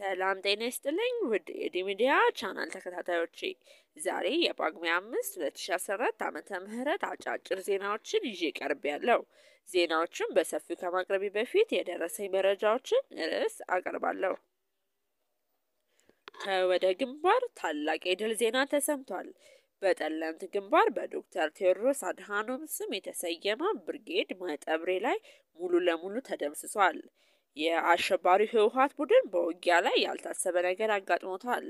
ሰላም ጤና ይስጥልኝ ውድ ሚዲያ ቻናል ተከታታዮቼ፣ ዛሬ የጳጉሜ አምስት ሁለት ሺ አስራ አራት አመተ ምህረት አጫጭር ዜናዎችን ይዤ ቀርብ ያለው ዜናዎቹን በሰፊው ከማቅረቢ በፊት የደረሰኝ መረጃዎችን ርዕስ አቀርባለሁ። ከወደ ግንባር ታላቅ የድል ዜና ተሰምቷል። በጠለምት ግንባር በዶክተር ቴዎድሮስ አድሃኖም ስም የተሰየመ ብርጌድ መጠብሬ ላይ ሙሉ ለሙሉ ተደምስሷል። የአሸባሪው ህወሀት ቡድን በውጊያ ላይ ያልታሰበ ነገር አጋጥሞታል።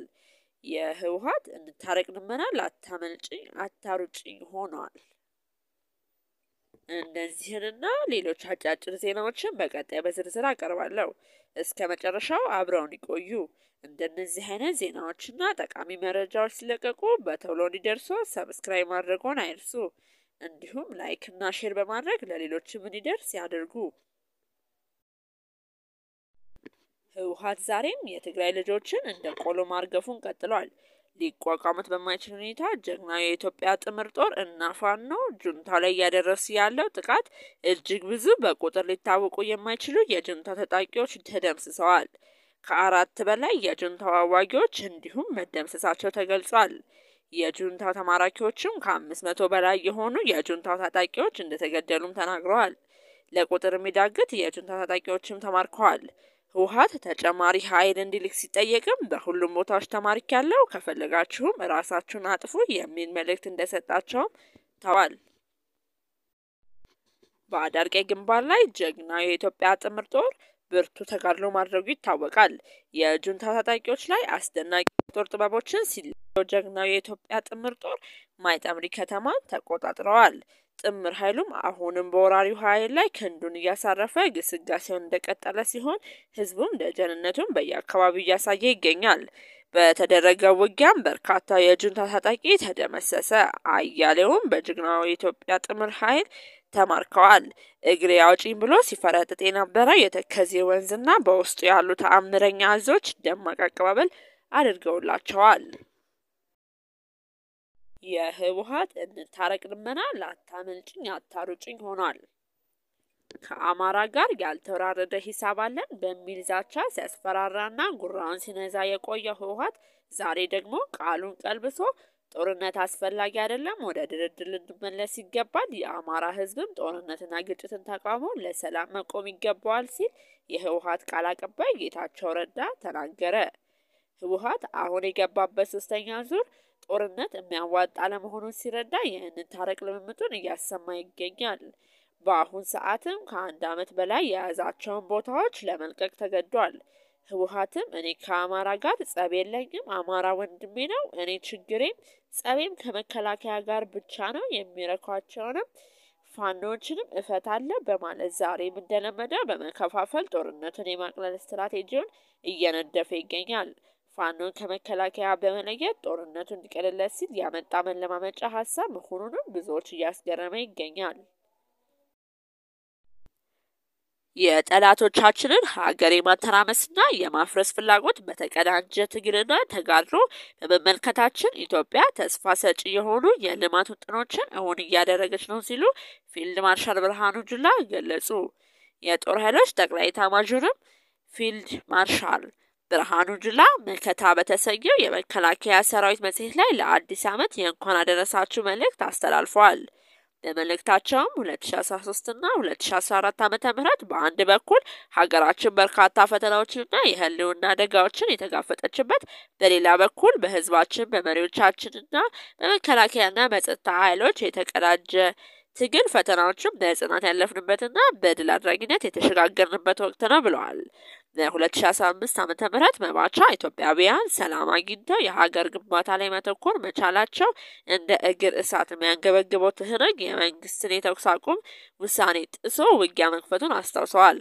የህወሀት እንታረቅ ልመና ላታመልጭኝ አታሩጭኝ ሆኗል። እነዚህንና ሌሎች አጫጭር ዜናዎችን በቀጣይ በዝርዝር አቀርባለሁ። እስከ መጨረሻው አብረውን ይቆዩ። እንደነዚህ አይነት ዜናዎችና ጠቃሚ መረጃዎች ሲለቀቁ በቶሎ እንዲደርሶ ሰብስክራይብ ማድረጎን አይርሱ። እንዲሁም ላይክ እና ሼር በማድረግ ለሌሎችም እንዲደርስ ያደርጉ። ህወሓት ዛሬም የትግራይ ልጆችን እንደ ቆሎ ማርገፉን ቀጥሏል። ሊቋቋሙት በማይችል ሁኔታ ጀግናው የኢትዮጵያ ጥምር ጦር እና ፋኖ ጁንታ ላይ እያደረሱ ያለው ጥቃት እጅግ ብዙ በቁጥር ሊታወቁ የማይችሉ የጁንታ ታጣቂዎች ተደምስሰዋል። ከአራት በላይ የጁንታው አዋጊዎች እንዲሁም መደምሰሳቸው ተገልጿል። የጁንታው ተማራኪዎችም ከአምስት መቶ በላይ የሆኑ የጁንታው ታጣቂዎች እንደተገደሉም ተናግረዋል። ለቁጥር የሚዳግት የጁንታ ታጣቂዎችም ተማርከዋል። ህወሀት ተጨማሪ ኃይል እንዲልክ ሲጠየቅም በሁሉም ቦታዎች ተማሪክ ያለው ከፈለጋችሁም ራሳችሁን አጥፉ የሚል መልእክት እንደሰጣቸውም ተዋል። በአዳርቄ ግንባር ላይ ጀግናው የኢትዮጵያ ጥምር ጦር ብርቱ ተጋድሎ ማድረጉ ይታወቃል። የጁንታ ታጣቂዎች ላይ አስደናቂ ጦር ጥበቦችን ሲለው ጀግናው የኢትዮጵያ ጥምር ጦር ማይጠምሪ ከተማን ተቆጣጥረዋል። ጥምር ኃይሉም አሁንም በወራሪው ኃይል ላይ ክንዱን እያሳረፈ ግስጋሴውን እንደቀጠለ ሲሆን ህዝቡም ደጀንነቱን በየአካባቢው እያሳየ ይገኛል። በተደረገ ውጊያም በርካታ የጁንታ ታጣቂ ተደመሰሰ። አያሌውም በጀግናው የኢትዮጵያ ጥምር ኃይል ተማርከዋል። እግሬ አውጪኝ ብሎ ሲፈረጥጥ የነበረ የተከዜ ወንዝና በውስጡ ያሉ ተአምረኛ እዞች ደማቅ አቀባበል አድርገውላቸዋል። የህወሀት እንታረቅ ልመና ላታመልጭኝ አታሩጭኝ ሆኗል። ከአማራ ጋር ያልተወራረደ ሂሳብ አለን በሚል ዛቻ ሲያስፈራራና ጉራውን ሲነዛ የቆየ ህወሀት ዛሬ ደግሞ ቃሉን ቀልብሶ ጦርነት አስፈላጊ አይደለም፣ ወደ ድርድር ልንመለስ ይገባል፣ የአማራ ህዝብም ጦርነትና ግጭትን ተቃውሞ ለሰላም መቆም ይገባዋል ሲል የህወሀት ቃል አቀባይ ጌታቸው ረዳ ተናገረ። ህወሀት አሁን የገባበት ሶስተኛ ዙር ጦርነት የሚያዋጣ አለመሆኑን ሲረዳ ይህንን ታረቅ ልምምጡን እያሰማ ይገኛል። በአሁን ሰዓትም ከአንድ ዓመት በላይ የያዛቸውን ቦታዎች ለመልቀቅ ተገዷል። ህወሀትም እኔ ከአማራ ጋር ጸብ የለኝም፣ አማራ ወንድሜ ነው፣ እኔ ችግሬም ጸቤም ከመከላከያ ጋር ብቻ ነው፣ የሚረኳቸውንም ፋኖችንም እፈታለሁ በማለት ዛሬም እንደለመደው በመከፋፈል ጦርነቱን የማቅለል ስትራቴጂውን እየነደፈ ይገኛል። ፋኖን ከመከላከያ በመለየት ጦርነቱ እንዲቀልለት ሲል ያመጣ መለማመጫ ሀሳብ መሆኑንም ብዙዎች እያስገረመ ይገኛል። የጠላቶቻችንን ሀገር የማተራመስና የማፍረስ ፍላጎት በተቀዳጀ ትግልና ተጋድሎ በመመልከታችን ኢትዮጵያ ተስፋ ሰጪ የሆኑ የልማት ውጥኖችን እውን እያደረገች ነው ሲሉ ፊልድ ማርሻል ብርሃኑ ጁላ ገለጹ። የጦር ኃይሎች ጠቅላይ ኤታማዦርም ፊልድ ማርሻል ብርሃኑ ጁላ መከታ በተሰኘው የመከላከያ ሰራዊት መጽሔት ላይ ለአዲስ ዓመት የእንኳን አደረሳችሁ መልእክት አስተላልፏል። በመልእክታቸውም 2013 እና 2014 ዓ ም በአንድ በኩል ሀገራችን በርካታ ፈተናዎችንና የህልውና አደጋዎችን የተጋፈጠችበት፣ በሌላ በኩል በህዝባችን በመሪዎቻችንና በመከላከያና በጸጥታ ኃይሎች የተቀዳጀ ትግል ፈተናዎችን በጽናት ያለፍንበትና በድል አድራጊነት የተሸጋገርንበት ወቅት ነው ብለዋል። በ2015 ዓመተ ምህረት መባቻ ኢትዮጵያውያን ሰላም አግኝተው የሀገር ግንባታ ላይ መተኮር መቻላቸው እንደ እግር እሳት የሚያንገበግበው ትህነግ የመንግስትን የተኩስ አቁም ውሳኔ ጥሶ ውጊያ መክፈቱን አስታውሰዋል።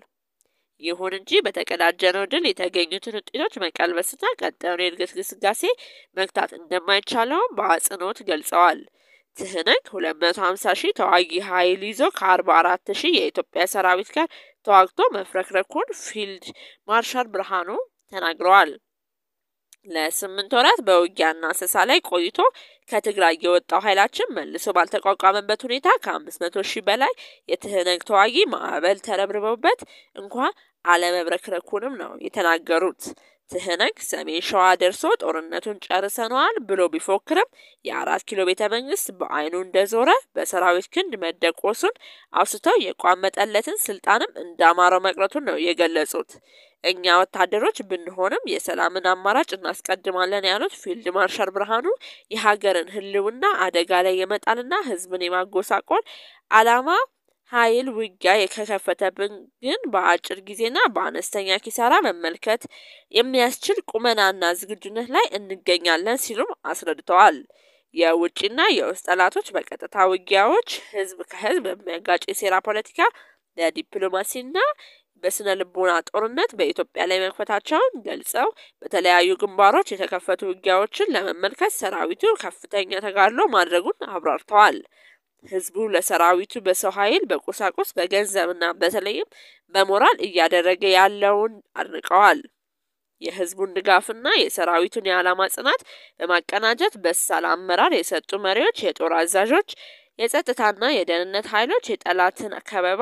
ይሁን እንጂ በተቀዳጀነው ድል የተገኙትን ውጤቶች መቀልበስና ቀጣዩን የእድገት ግስጋሴ መግታት እንደማይቻለውም በአጽንኦት ገልጸዋል። ትህነግ 250 ሺህ ተዋጊ ኃይል ይዞ ከ44 ሺህ የኢትዮጵያ ሰራዊት ጋር ተዋግቶ መፍረክረኩን ፊልድ ማርሻል ብርሃኑ ተናግረዋል። ለስምንት ወራት በውጊያና አሰሳ ላይ ቆይቶ ከትግራይ የወጣው ኃይላችን መልሶ ባልተቋቋመበት ሁኔታ ከአምስት መቶ ሺህ በላይ የትህነግ ተዋጊ ማዕበል ተረብርበውበት እንኳ አለመብረክረኩንም ነው የተናገሩት። ትህነግ ሰሜን ሸዋ ደርሶ ጦርነቱን ጨርሰነዋል ብሎ ቢፎክርም የአራት ኪሎ ቤተ መንግስት በአይኑ እንደዞረ በሰራዊት ክንድ መደቆሱን አውስተው የቋመጠለትን ስልጣንም እንዳማረው መቅረቱን ነው የገለጹት። እኛ ወታደሮች ብንሆንም የሰላምን አማራጭ እናስቀድማለን ያሉት ፊልድ ማርሻል ብርሃኑ የሀገርን ህልውና አደጋ ላይ የመጣልና ህዝብን የማጎሳቆል አላማ ኃይል ውጊያ የከከፈተብን ግን በአጭር ጊዜና በአነስተኛ ኪሳራ መመልከት የሚያስችል ቁመናና ዝግጁነት ላይ እንገኛለን ሲሉም አስረድተዋል። የውጭና የውስጥ ጠላቶች በቀጥታ ውጊያዎች፣ ህዝብ ከህዝብ በሚያጋጭ የሴራ ፖለቲካ፣ በዲፕሎማሲና በስነ ልቦና ጦርነት በኢትዮጵያ ላይ መክፈታቸውን ገልጸው በተለያዩ ግንባሮች የተከፈቱ ውጊያዎችን ለመመልከት ሰራዊቱ ከፍተኛ ተጋድሎ ማድረጉን አብራርተዋል። ህዝቡ ለሰራዊቱ በሰው ኃይል፣ በቁሳቁስ፣ በገንዘብና በተለይም በሞራል እያደረገ ያለውን አድንቀዋል። የህዝቡን ድጋፍና የሰራዊቱን የዓላማ ጽናት በማቀናጀት በሳል አመራር የሰጡ መሪዎች፣ የጦር አዛዦች፣ የጸጥታና የደህንነት ኃይሎች የጠላትን ከበባ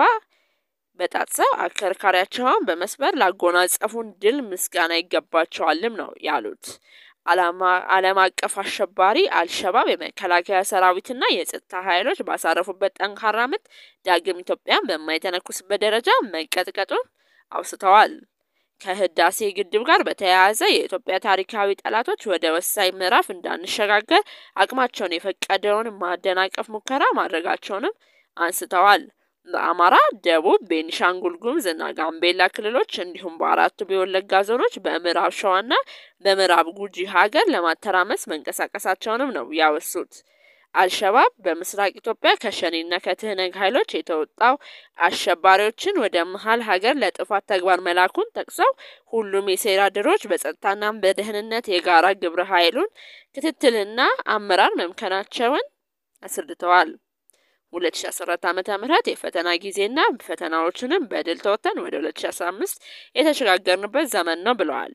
በጣጥሰው አከርካሪያቸውን በመስበር ላጎናጸፉን ድል ምስጋና ይገባቸዋልም ነው ያሉት። ዓለም አቀፍ አሸባሪ አልሸባብ የመከላከያ ሰራዊትና የጸጥታ ኃይሎች ባሳረፉበት ጠንካራ ምት ዳግም ኢትዮጵያን በማይተነኩስበት ደረጃ መንቀጥቀጡን አውስተዋል። ከህዳሴ ግድብ ጋር በተያያዘ የኢትዮጵያ ታሪካዊ ጠላቶች ወደ ወሳኝ ምዕራፍ እንዳንሸጋገር አቅማቸውን የፈቀደውን ማደናቀፍ ሙከራ ማድረጋቸውንም አንስተዋል። በአማራ፣ ደቡብ፣ ቤኒሻንጉል ጉሙዝ እና ጋምቤላ ክልሎች እንዲሁም በአራቱ የወለጋ ዞኖች በምዕራብ ሸዋና በምዕራብ ጉጂ ሀገር ለማተራመስ መንቀሳቀሳቸውንም ነው ያወሱት። አልሸባብ በምስራቅ ኢትዮጵያ ከሸኔና ከትህነግ ኃይሎች የተወጣው አሸባሪዎችን ወደ መሀል ሀገር ለጥፋት ተግባር መላኩን ጠቅሰው ሁሉም የሴራ ድሮች በጸጥታና በደህንነት የጋራ ግብረ ኃይሉን ክትትልና አመራር መምከናቸውን አስረድተዋል። 2014 ዓ ም የፈተና ጊዜና ፈተናዎችንም በድል ተወጥተን ወደ 2015 የተሸጋገርንበት ዘመን ነው ብለዋል።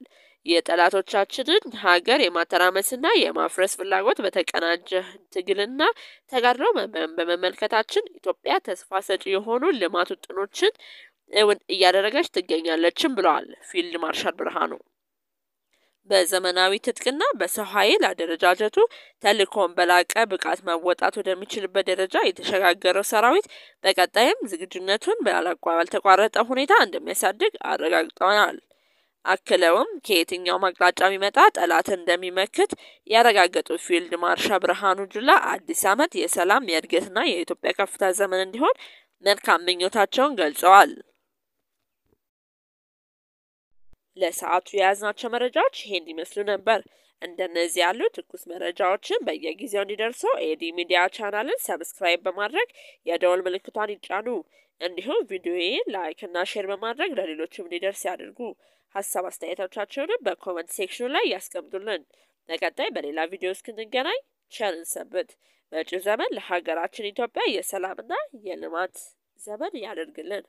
የጠላቶቻችንን ሀገር የማተራመስና የማፍረስ ፍላጎት በተቀናጀ ትግልና ተጋድሎ በመመልከታችን ኢትዮጵያ ተስፋ ሰጪ የሆኑ ልማት ውጥኖችን እውን እያደረገች ትገኛለችም ብለዋል ፊልድ ማርሻል ብርሃኑ። በዘመናዊ ትጥቅና በሰው ኃይል አደረጃጀቱ ተልእኮውን በላቀ ብቃት መወጣት ወደሚችልበት ደረጃ የተሸጋገረው ሰራዊት በቀጣይም ዝግጁነቱን ባልተቋረጠ ሁኔታ እንደሚያሳድግ አረጋግጠናል። አክለውም ከየትኛውም አቅጣጫ ቢመጣ ጠላትን እንደሚመክት ያረጋገጡ ፊልድ ማርሻል ብርሃኑ ጁላ አዲስ ዓመት የሰላም የእድገትና የኢትዮጵያ ከፍታ ዘመን እንዲሆን መልካም ምኞታቸውን ገልጸዋል። ለሰዓቱ የያዝናቸው መረጃዎች ይሄን ይመስሉ ነበር። እንደነዚህ ያሉ ትኩስ መረጃዎችን በየጊዜው እንዲደርሱ ኤዲ ሚዲያ ቻናልን ሰብስክራይብ በማድረግ የደወል ምልክቷን ይጫኑ። እንዲሁም ቪዲዮዬን ላይክ እና ሼር በማድረግ ለሌሎችም እንዲደርስ ያድርጉ። ሀሳብ አስተያየቶቻቸውንም በኮመንት ሴክሽኑ ላይ ያስቀምጡልን። በቀጣይ በሌላ ቪዲዮ እስክንገናኝ ቸር እንሰንብት። መጪው ዘመን ለሀገራችን ኢትዮጵያ የሰላምና የልማት ዘመን ያደርግልን።